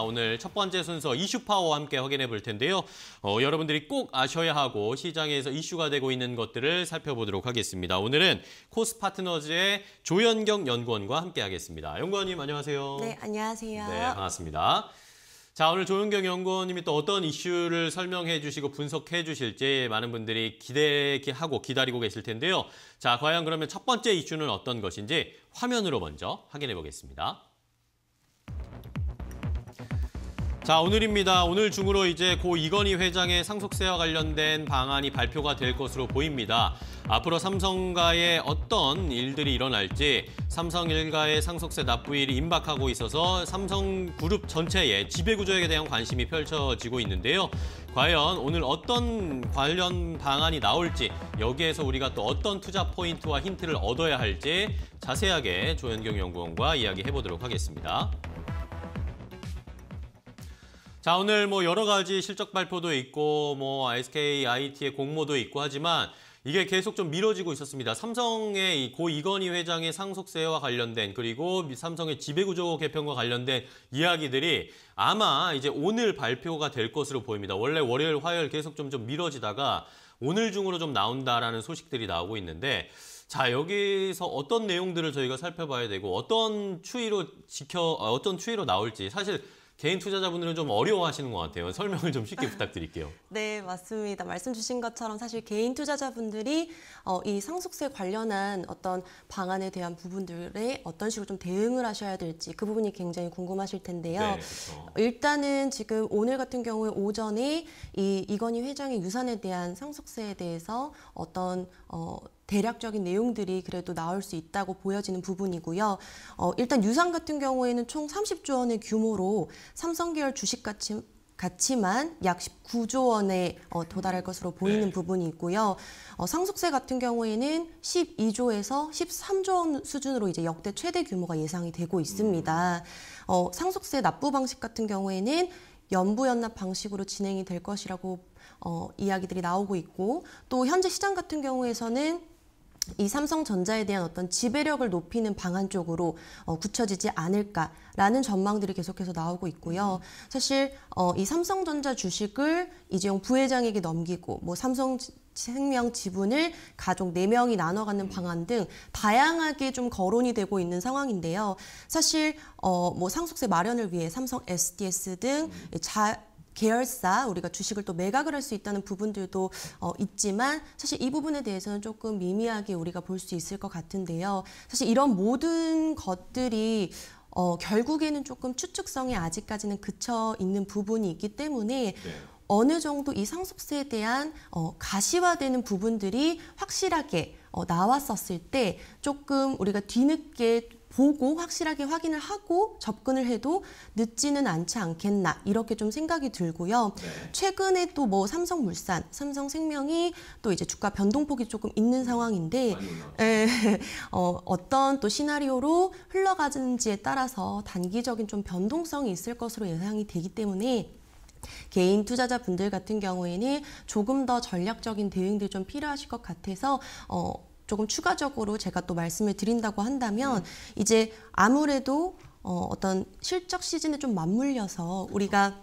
아, 오늘 첫 번째 순서 이슈 파워와 함께 확인해 볼 텐데요. 어, 여러분들이 꼭 아셔야 하고 시장에서 이슈가 되고 있는 것들을 살펴보도록 하겠습니다. 오늘은 코스 파트너즈의 조현경 연구원과 함께 하겠습니다. 연구원님 안녕하세요. 네, 안녕하세요. 네, 반갑습니다. 자, 오늘 조현경 연구원님이 또 어떤 이슈를 설명해 주시고 분석해 주실지 많은 분들이 기대하고 기다리고 계실 텐데요. 자, 과연 그러면 첫 번째 이슈는 어떤 것인지 화면으로 먼저 확인해 보겠습니다. 자, 오늘입니다. 오늘 중으로 이제 고 이건희 회장의 상속세와 관련된 방안이 발표가 될 것으로 보입니다. 앞으로 삼성가에 어떤 일들이 일어날지 삼성 일가의 상속세 납부일이 임박하고 있어서 삼성그룹 전체의 지배구조에 대한 관심이 펼쳐지고 있는데요. 과연 오늘 어떤 관련 방안이 나올지 여기에서 우리가 또 어떤 투자 포인트와 힌트를 얻어야 할지 자세하게 조현경 연구원과 이야기해보도록 하겠습니다. 자 오늘 뭐 여러 가지 실적 발표도 있고 뭐 SK IT의 공모도 있고 하지만 이게 계속 좀 미뤄지고 있었습니다. 삼성의 고 이건희 회장의 상속세와 관련된 그리고 삼성의 지배구조 개편과 관련된 이야기들이 아마 이제 오늘 발표가 될 것으로 보입니다. 원래 월요일, 화요일 계속 좀, 좀 미뤄지다가 오늘 중으로 좀 나온다라는 소식들이 나오고 있는데 자 여기서 어떤 내용들을 저희가 살펴봐야 되고 어떤 추이로 지켜 어, 어떤 추이로 나올지 사실 개인 투자자분들은 좀 어려워하시는 것 같아요. 설명을 좀 쉽게 부탁드릴게요. 네, 맞습니다. 말씀 주신 것처럼 사실 개인 투자자분들이 어, 이 상속세 관련한 어떤 방안에 대한 부분들에 어떤 식으로 좀 대응을 하셔야 될지 그 부분이 굉장히 궁금하실 텐데요. 네, 그렇죠. 일단은 지금 오늘 같은 경우에 오전에 이 이건희 회장의 유산에 대한 상속세에 대해서 어떤 어, 대략적인 내용들이 그래도 나올 수 있다고 보여지는 부분이고요. 어, 일단 유상 같은 경우에는 총 30조 원의 규모로 삼성 계열 주식 가치 가치만 약 19조 원에 어, 도달할 것으로 보이는 네. 부분이 있고요. 어, 상속세 같은 경우에는 12조에서 13조 원 수준으로 이제 역대 최대 규모가 예상이 되고 있습니다. 음. 어, 상속세 납부 방식 같은 경우에는 연부연납 방식으로 진행이 될 것이라고 이야기들이 나오고 있고 또 현재 시장 같은 경우에서는 이 삼성전자에 대한 어떤 지배력을 높이는 방안 쪽으로 어, 굳혀지지 않을까라는 전망들이 계속해서 나오고 있고요. 사실 어, 이 삼성전자 주식을 이재용 부회장에게 넘기고 뭐 삼성 생명 지분을 가족 네명이 나눠 갖는 방안 등 다양하게 좀 거론이 되고 있는 상황인데요. 사실 어뭐 상속세 마련을 위해 삼성 SDS 등 자, 계열사 우리가 주식을 또 매각을 할 수 있다는 부분들도 어, 있지만 사실 이 부분에 대해서는 조금 미미하게 우리가 볼 수 있을 것 같은데요. 사실 이런 모든 것들이 어, 결국에는 조금 추측성이 아직까지는 그쳐 있는 부분이 있기 때문에 네. 어느 정도 이 상속세에 대한 어, 가시화되는 부분들이 확실하게 어, 나왔었을 때 조금 우리가 뒤늦게 보고 확실하게 확인을 하고 접근을 해도 늦지는 않지 않겠나 이렇게 좀 생각이 들고요. 네. 최근에 또 뭐 삼성물산, 삼성생명이 또 이제 주가 변동폭이 조금 있는 상황인데 에, 예, 어, 어떤 또 시나리오로 흘러가는지에 따라서 단기적인 좀 변동성이 있을 것으로 예상이 되기 때문에 개인 투자자분들 같은 경우에는 조금 더 전략적인 대응들이 좀 필요하실 것 같아서 어, 조금 추가적으로 제가 또 말씀을 드린다고 한다면 음. 이제 아무래도 어, 어떤 실적 시즌에 좀 맞물려서 우리가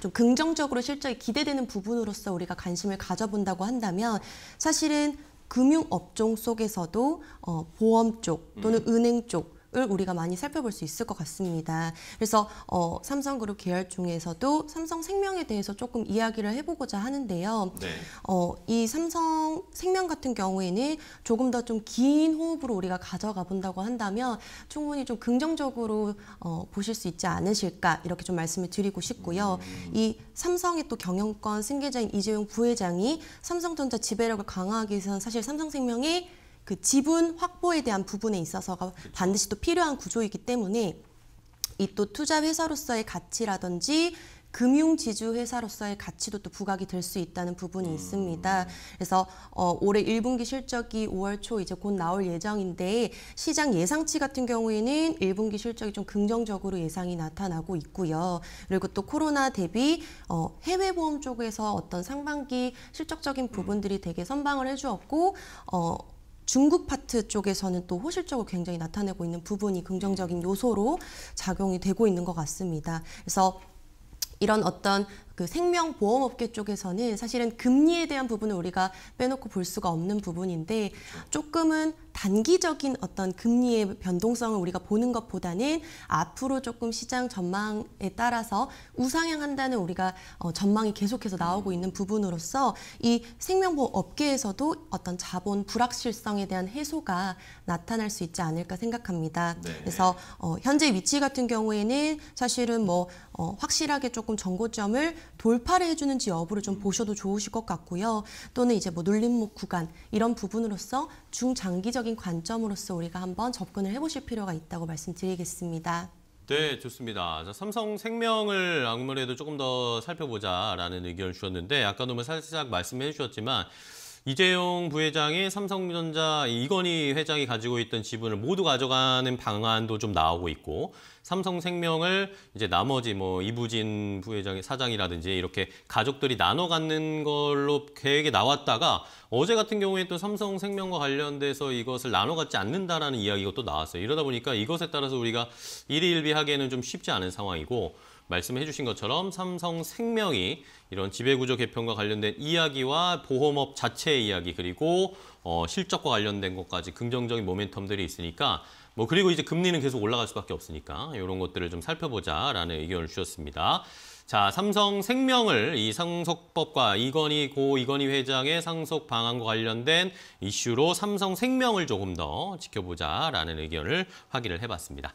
좀 긍정적으로 실적이 기대되는 부분으로서 우리가 관심을 가져본다고 한다면 사실은 금융 업종 속에서도 어, 보험 쪽 또는 음. 은행 쪽을 우리가 많이 살펴볼 수 있을 것 같습니다. 그래서 어, 삼성그룹 계열 중에서도 삼성생명에 대해서 조금 이야기를 해보고자 하는데요. 네. 어, 이 삼성생명 같은 경우에는 조금 더 좀 긴 호흡으로 우리가 가져가 본다고 한다면 충분히 좀 긍정적으로 어, 보실 수 있지 않으실까 이렇게 좀 말씀을 드리고 싶고요. 음. 이 삼성의 또 경영권 승계자인 이재용 부회장이 삼성전자 지배력을 강화하기 위해서는 사실 삼성생명이 그 지분 확보에 대한 부분에 있어서가 그렇죠. 반드시 또 필요한 구조이기 때문에 이 또 투자 회사로서의 가치라든지 금융 지주 회사로서의 가치도 또 부각이 될 수 있다는 부분이 음. 있습니다. 그래서 어, 올해 1분기 실적이 5월 초 이제 곧 나올 예정인데 시장 예상치 같은 경우에는 1분기 실적이 좀 긍정적으로 예상이 나타나고 있고요. 그리고 또 코로나 대비 어, 해외 보험 쪽에서 어떤 상반기 실적적인 음. 부분들이 되게 선방을 해주었고 어, 중국 파트 쪽에서는 또 호실적으로 굉장히 나타내고 있는 부분이 긍정적인 요소로 작용이 되고 있는 것 같습니다. 그래서 이런 어떤 그 생명보험업계 쪽에서는 사실은 금리에 대한 부분을 우리가 빼놓고 볼 수가 없는 부분인데 그렇죠. 조금은 단기적인 어떤 금리의 변동성을 우리가 보는 것보다는 앞으로 조금 시장 전망에 따라서 우상향한다는 우리가 어, 전망이 계속해서 나오고 음. 있는 부분으로서 이 생명보험 업계에서도 어떤 자본 불확실성에 대한 해소가 나타날 수 있지 않을까 생각합니다. 네. 그래서 어, 현재 위치 같은 경우에는 사실은 뭐 어, 확실하게 조금 정고점을 돌파를 해주는지 여부를 좀 보셔도 좋으실 것 같고요. 또는 이제 뭐 눌림목 구간 이런 부분으로서 중장기적인 관점으로서 우리가 한번 접근을 해보실 필요가 있다고 말씀드리겠습니다. 네, 좋습니다. 자, 삼성생명을 아무래도 조금 더 살펴보자라는 의견을 주셨는데 아까 너 살짝 말씀해 주셨지만 이재용 부회장이 삼성전자 이건희 회장이 가지고 있던 지분을 모두 가져가는 방안도 좀 나오고 있고 삼성생명을 이제 나머지 뭐 이부진 부회장의 사장이라든지 이렇게 가족들이 나눠 갖는 걸로 계획이 나왔다가 어제 같은 경우에 또 삼성생명과 관련돼서 이것을 나눠 갖지 않는다라는 이야기가 또 나왔어요. 이러다 보니까 이것에 따라서 우리가 일희일비하기에는 좀 쉽지 않은 상황이고 말씀해 주신 것처럼 삼성생명이 이런 지배구조 개편과 관련된 이야기와 보험업 자체의 이야기 그리고 어, 실적과 관련된 것까지 긍정적인 모멘텀들이 있으니까 뭐 그리고 이제 금리는 계속 올라갈 수밖에 없으니까 이런 것들을 좀 살펴보자라는 의견을 주셨습니다. 자, 삼성 생명을 이 상속법과 이건희 고 이건희 회장의 상속 방안과 관련된 이슈로 삼성 생명을 조금 더 지켜보자라는 의견을 확인을 해봤습니다.